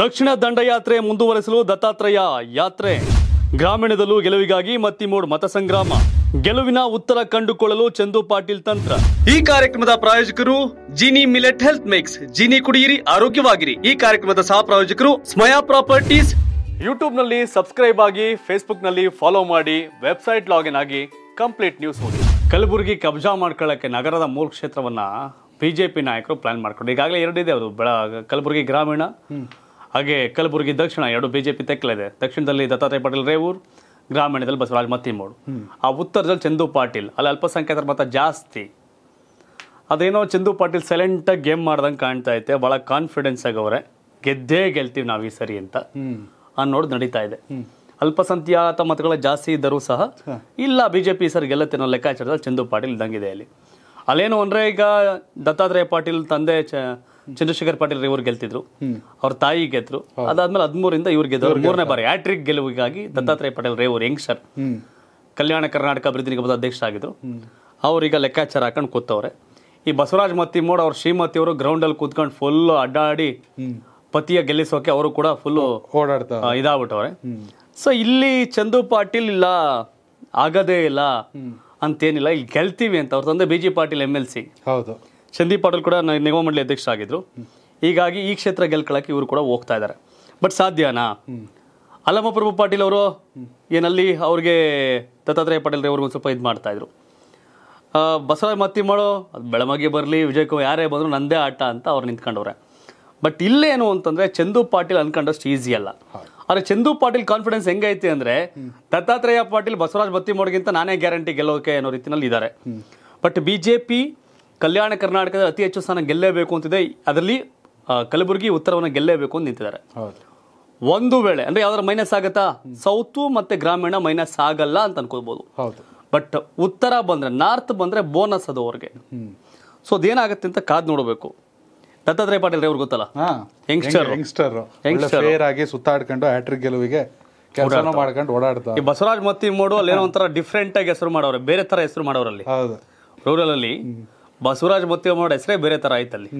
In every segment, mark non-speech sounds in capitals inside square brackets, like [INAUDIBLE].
ದಕ್ಷಿಣ ದಂಡಯಾತ್ರೆ ಮುಂದುವರೆಸಲು ದತ್ತಾತ್ರೇಯ ಯಾತ್ರೆ ಗ್ರಾಮೀಣದಲ್ಲೂ ಗೆಲುವಿಗಾಗಿ ಮತ್ತಿಮೂಡ್ ಮತ ಸಂಗ್ರಾಮ ಗೆಲುವಿನ ಉತ್ತರ ಕಂಡುಕೊಳ್ಳಲು ಚಂದು ಪಾಟೀಲ್ ತಂತ್ರ ಈ ಕಾರ್ಯಕ್ರಮದ ಪ್ರಾಯೋಜಕರು Jini millet health mix Jini ಕುಡಿಯಿರಿ ಆರೋಗ್ಯವಾಗಿರಿ ಈ ಕಾರ್ಯಕ್ರಮದ ಸಹ ಪ್ರಾಯೋಜಕರು ಸ್ಮಯಾ ಪ್ರಾಪರ್ಟೀಸ್ ಯೂಟ್ಯೂಬ್ ನಲ್ಲಿ ಸಬ್ಸ್ಕ್ರೈಬ್ ಆಗಿ ಫೇಸ್ಬುಕ್ ನಲ್ಲಿ ಫಾಲೋ ಮಾಡಿ ವೆಬ್ಸೈಟ್ ಲಾಗಿನ್ ಆಗಿ ಕಂಪ್ಲೀಟ್ ನ್ಯೂಸ್ ಓದಿ ಕಲಬುರಗಿ ಕಬ್ಜಾ ಮಾಡ್ಕೊಳ್ಳಕ್ಕೆ ನಗರದ ಮೂಲ ಕ್ಷೇತ್ರವನ್ನ ಬಿಜೆಪಿ ನಾಯಕರು ಪ್ಲಾನ್ ಮಾಡ್ಕೊಂಡು ಈಗಾಗಲೇ ಎರಡಿದೆ ಅದು ಬೆಳ ಕಲಬುರಗಿ ಗ್ರಾಮೀಣ ಹಾಗೆ ಕಲಬುರಗಿ ದಕ್ಷಿಣ ಎರಡು ಬಿಜೆಪಿ ತೆಕ್ಕಲಿದೆ ದಕ್ಷಿಣದಲ್ಲಿ ದತ್ತಾತ್ರೇಯ ಪಾಟೀಲ್ ರೇವೂರ್ ಗ್ರಾಮೀಣದಲ್ಲಿ ಬಸವರಾಜ ಮತ್ತಿಮೂಡು ಆ ಉತ್ತರದಲ್ಲಿ ಚಂದು ಪಾಟೀಲ್ ಅಲ್ಲಿ ಅಲ್ಪಸಂಖ್ಯಾತರ ಮತ ಜಾಸ್ತಿ ಅದೇನೋ ಚಂದು ಪಾಟೀಲ್ ಸೈಲೆಂಟಾಗಿ ಗೇಮ್ ಮಾಡ್ದಂಗೆ ಕಾಣ್ತಾ ಇದೆ ಭಾಳ ಕಾನ್ಫಿಡೆನ್ಸ್ ಅವರೇ ಗೆದ್ದೇ ಗೆಲ್ತೀವಿ ನಾವು ಈ ಸರಿ ಅಂತ ಅನ್ನೋದು ನಡೀತಾ ಇದೆ ಅಲ್ಪಸಂಖ್ಯಾತ ಮತಗಳ ಜಾಸ್ತಿ ಇದ್ದರೂ ಸಹ ಇಲ್ಲ ಬಿ ಜೆ ಪಿ ಸರ್ ಗೆಲ್ಲತ್ತೆ ಲೆಕ್ಕಾಚಾರದಲ್ಲಿ ಚಂದು ಪಾಟೀಲ್ ಇದ್ದಂಗಿದೆ ಅಲ್ಲಿ ಅಲ್ಲೇನು ಅಂದರೆ ಈಗ ದತ್ತಾತ್ರೇಯ ಪಾಟೀಲ್ ತಂದೆ ಚ ಚಂದ್ರಶೇಖರ್ ಪಾಟೀಲ್ ಇವರು ಗೆಲ್ತಿದ್ರು ಅವ್ರ ತಾಯಿ ಗೆದ್ರು ಅದಾದ್ಮೇಲೆ ಹದಿಮೂರಿಂದ ಇವ್ರು ಗೆದ್ರು ಮೂರನೇ ಬಾರಿ ಹ್ಯಾಟ್ರಿಕ್ ಗೆಲುವಿಗಾಗಿ ದತ್ತಾತ್ರೇಯ ಪಾಟೀಲ್ ಯಂಗ್ ಯಂಗ್ಸ್ಟರ್ ಕಲ್ಯಾಣ ಕರ್ನಾಟಕ ಅಭಿವೃದ್ಧಿ ನಿಗಮದ ಅಧ್ಯಕ್ಷ ಆಗಿದ್ರು ಅವ್ರೀಗ ಲೆಕ್ಕಾಚಾರ ಹಾಕೊಂಡು ಕೂತವ್ರೆ ಈ ಬಸವರಾಜ್ ಮೋಡ್ ಅವ್ರ ಶ್ರೀಮತಿ ಗ್ರೌಂಡ್ ಅಲ್ಲಿ ಕೂತ್ಕೊಂಡು ಫುಲ್ ಅಡ್ಡಾಡಿ ಪತಿಯ ಗೆಲ್ಲಿಸೋಕೆ ಅವರು ಕೂಡ ಫುಲ್ ಓಡಾಡ್ತಾ ಇದಾಗ್ಬಿಟ್ಟವ್ರೆ ಸೊ ಇಲ್ಲಿ ಚಂದು ಪಾಟೀಲ್ ಇಲ್ಲ ಆಗದೇ ಇಲ್ಲ ಅಂತೇನಿಲ್ಲ ಇಲ್ಲಿ ಗೆಲ್ತೀವಿ ಅಂತ ಅವ್ರ ತಂದೆ B G Patil M L C ಹೌದು ಸಂದೀಪ್ ಪಾಟೀಲ್ ಕೂಡ ನಿಗಮ ಮಂಡಳಿ ಆಗಿದ್ರು ಹೀಗಾಗಿ ಈ ಕ್ಷೇತ್ರ ಗೆಲ್ಕೊಳ್ಳೋಕ್ಕೆ ಇವರು ಕೂಡ ಹೋಗ್ತಾ ಇದ್ದಾರೆ ಬಟ್ ಸಾಧ್ಯನಾ ಪ್ರಭು ಪಾಟೀಲ್ ಅವರು ಏನಲ್ಲಿ ಅವ್ರಿಗೆ ದತ್ತಾತ್ರೇಯ ಪಾಟೀಲ್ ಅವ್ರಿಗೆ ಒಂದು ಸ್ವಲ್ಪ ಇದು ಮಾಡ್ತಾಯಿದ್ರು ಬಸವರಾಜ್ ಮತ್ತಿಮಾಳು ಅದು ಬೆಳಮಗೆ ಬರಲಿ ವಿಜಯ್ ಕುಮಾರ್ ಯಾರೇ ಬಂದರೂ ನಂದೇ ಆಟ ಅಂತ ಅವ್ರು ನಿಂತ್ಕೊಂಡವ್ರೆ ಬಟ್ ಇಲ್ಲೇನು ಅಂತಂದರೆ ಚಂದು ಪಾಟೀಲ್ ಅನ್ಕೊಂಡಷ್ಟು ಈಸಿ ಅಲ್ಲ ಆದರೆ ಚಂದು ಪಾಟೀಲ್ ಕಾನ್ಫಿಡೆನ್ಸ್ ಹೆಂಗೈತೆ ಅಂದರೆ ದತ್ತಾತ್ರೇಯ ಪಾಟೀಲ್ ಮತ್ತಿ ಬತ್ತಿಮೋಡ್ಗಿಂತ ನಾನೇ ಗ್ಯಾರಂಟಿ ಗೆಲ್ಲೋಕೆ ಅನ್ನೋ ರೀತಿಯಲ್ಲಿ ಇದ್ದಾರೆ but B J P Kalyana ಕರ್ನಾಟಕದ ಅತಿ ಹೆಚ್ಚು ಸ್ಥಾನ ಗೆಲ್ಲೇಬೇಕು ಅಂತಿದೆ ಅದರಲ್ಲಿ ಕಲಬುರಗಿ ಉತ್ತರವನ್ನು ಗೆಲ್ಲೇಬೇಕು ಅಂತ ನಿಂತಿದ್ದಾರೆ ಒಂದು ವೇಳೆ ಅಂದ್ರೆ ಯಾವ್ದಾದ್ರು ಮೈನಸ್ ಆಗುತ್ತಾ ಸೌತ್ ಮತ್ತೆ ಗ್ರಾಮೀಣ ಮೈನಸ್ ಆಗಲ್ಲ ಅಂತ ಅನ್ಕೋಬೋದು ಬಟ್ ಉತ್ತರ ಬಂದ್ರೆ ನಾರ್ತ್ ಬಂದ್ರೆ ಬೋನಸ್ ಅದು ಅವ್ರಿಗೆ ಸೊ ಅದೇನಾಗುತ್ತೆ ಅಂತ ಕಾದ್ ನೋಡಬೇಕು ದತ್ತಾತ್ರೇಯ ಪಾಟೀಲ್ ಅವ್ರಿಗೆ ಗೊತ್ತಲ್ಲ ಯಂಗ್ಸ್ಟರ್ ಯಂಗ್ಸ್ಟರ್ ಫೇರ್ ಆಗಿ ಸುತ್ತಾಡ್ಕೊಂಡು ಹ್ಯಾಟ್ರಿಕ್ ಗೆಲುವಿಗೆ ಬಸವರಾಜ್ ಮಾಡ್ಕೊಂಡು ಓಡಾಡ್ತಾರೆ ಅಲ್ಲಿ ಏನೋ ಒಂಥರ ಡಿಫ್ರೆಂಟ್ ಆಗಿ ಹೆಸರು ಮಾಡೋರು ಬೇರೆ ತರ ಹೆಸರು ಮಾಡೋರಲ್ಲಿ ರೂರಲ್ ಅಲ್ಲಿ ಬಸವರಾಜ್ ಮಾಡೋ ಹೆಸರೇ ಬೇರೆ ಥರ ಆಯ್ತಲ್ಲಿ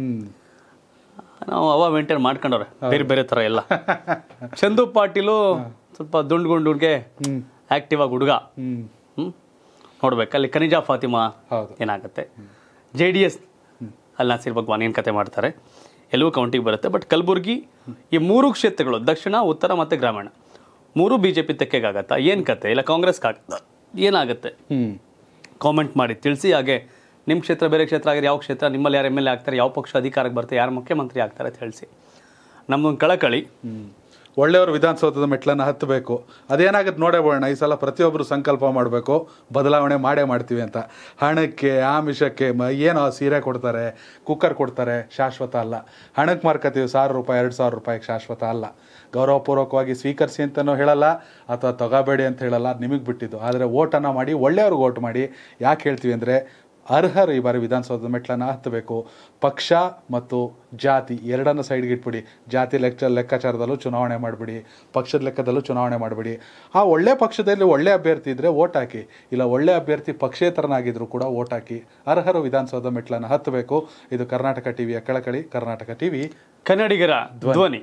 ನಾವು ಅವ ಮೇಂಟೈನ್ ಮಾಡ್ಕೊಂಡವ್ರೆ ಬೇರೆ ಬೇರೆ ಥರ ಎಲ್ಲ [LAUGHS] ಚಂದು ಪಾಟೀಲು ಸ್ವಲ್ಪ ದುಂಡು ಗುಂಡು ಹುಡುಗೆ ಆ್ಯಕ್ಟಿವ್ ಆಗಿ ಹುಡುಗ ಹ್ಞೂ ನೋಡ್ಬೇಕು ಅಲ್ಲಿ ಖನಿಜ ಫಾತಿಮಾ ಏನಾಗುತ್ತೆ ಜೆ ಡಿ ಎಸ್ ಅಲ್ಲಿ ನಾಸೀರ್ ಭಗವಾನ್ ಏನು ಕತೆ ಮಾಡ್ತಾರೆ ಎಲ್ಲವೂ ಕೌಂಟಿಗೆ ಬರುತ್ತೆ ಬಟ್ ಕಲಬುರ್ಗಿ ಈ ಮೂರು ಕ್ಷೇತ್ರಗಳು ದಕ್ಷಿಣ ಉತ್ತರ ಮತ್ತು ಗ್ರಾಮೀಣ ಮೂರು ಬಿ ಜೆ ಪಿ ತೆಕ್ಕೆಗಾಗತ್ತಾ ಏನು ಕತೆ ಇಲ್ಲ ಕಾಂಗ್ರೆಸ್ಗಾಗತ್ತಾ ಏನಾಗುತ್ತೆ ಕಾಮೆಂಟ್ ಮಾಡಿ ತಿಳಿಸಿ ಹಾಗೆ ನಿಮ್ಮ ಕ್ಷೇತ್ರ ಬೇರೆ ಕ್ಷೇತ್ರ ಆಗಿರೋ ಯಾವ ಕ್ಷೇತ್ರ ನಿಮ್ಮಲ್ಲಿ ಯಾರು ಎಮ್ ಎಲ್ ಎ ಆಗ್ತಾರೆ ಯಾವ ಪಕ್ಷ ಅಧಿಕಾರಕ್ಕೆ ಬರ್ತಾರೆ ಯಾರು ಮುಖ್ಯಮಂತ್ರಿ ಆಗ್ತಾರೆ ಅಂತ ಹೇಳಿಸಿ ನಮ್ಮದೊಂದು ಕಳಕಳಿ ಒಳ್ಳೆಯವರು ವಿಧಾನಸೌಧದ ಮೆಟ್ಲನ್ನು ಹತ್ತಬೇಕು ಅದೇನಾಗುತ್ತೆ ನೋಡೇ ಈ ಸಲ ಪ್ರತಿಯೊಬ್ಬರು ಸಂಕಲ್ಪ ಮಾಡಬೇಕು ಬದಲಾವಣೆ ಮಾಡೇ ಮಾಡ್ತೀವಿ ಅಂತ ಹಣಕ್ಕೆ ಆಮಿಷಕ್ಕೆ ಮ ಏನೋ ಸೀರೆ ಕೊಡ್ತಾರೆ ಕುಕ್ಕರ್ ಕೊಡ್ತಾರೆ ಶಾಶ್ವತ ಅಲ್ಲ ಹಣಕ್ಕೆ ಮಾರ್ಕತೀವಿ ಸಾವಿರ ರೂಪಾಯಿ ಎರಡು ಸಾವಿರ ರೂಪಾಯಿಗೆ ಶಾಶ್ವತ ಅಲ್ಲ ಗೌರವಪೂರ್ವಕವಾಗಿ ಸ್ವೀಕರಿಸಿ ಅಂತಲೂ ಹೇಳಲ್ಲ ಅಥವಾ ತಗೋಬೇಡಿ ಅಂತ ಹೇಳಲ್ಲ ನಿಮಗೆ ಬಿಟ್ಟಿದ್ದು ಆದರೆ ಓಟನ್ನು ಮಾಡಿ ಒಳ್ಳೆಯವ್ರಿಗೆ ಓಟ್ ಮಾಡಿ ಯಾಕೆ ಹೇಳ್ತೀವಿ ಅಂದರೆ ಅರ್ಹರು ಈ ಬಾರಿ ವಿಧಾನಸೌಧದ ಮೆಟ್ಲನ್ನು ಹತ್ತಬೇಕು ಪಕ್ಷ ಮತ್ತು ಜಾತಿ ಎರಡನ್ನು ಸೈಡ್ಗೆ ಇಟ್ಬಿಡಿ ಜಾತಿ ಲೆಕ್ಕ ಲೆಕ್ಕಾಚಾರದಲ್ಲೂ ಚುನಾವಣೆ ಮಾಡಿಬಿಡಿ ಪಕ್ಷದ ಲೆಕ್ಕದಲ್ಲೂ ಚುನಾವಣೆ ಮಾಡಿಬಿಡಿ ಆ ಒಳ್ಳೆ ಪಕ್ಷದಲ್ಲಿ ಒಳ್ಳೆ ಅಭ್ಯರ್ಥಿ ಇದ್ದರೆ ಓಟ್ ಹಾಕಿ ಇಲ್ಲ ಒಳ್ಳೆ ಅಭ್ಯರ್ಥಿ ಪಕ್ಷೇತರನಾಗಿದ್ದರೂ ಕೂಡ ಓಟ್ ಹಾಕಿ ಅರ್ಹರು ವಿಧಾನಸೌಧದ ಮೆಟ್ಲನ್ನು ಹತ್ತಬೇಕು ಇದು ಕರ್ನಾಟಕ ಟಿವಿಯ ಕಳಕಳಿ ಕರ್ನಾಟಕ ಟಿವಿ ಕನ್ನಡಿಗರ ಧ್ವನಿ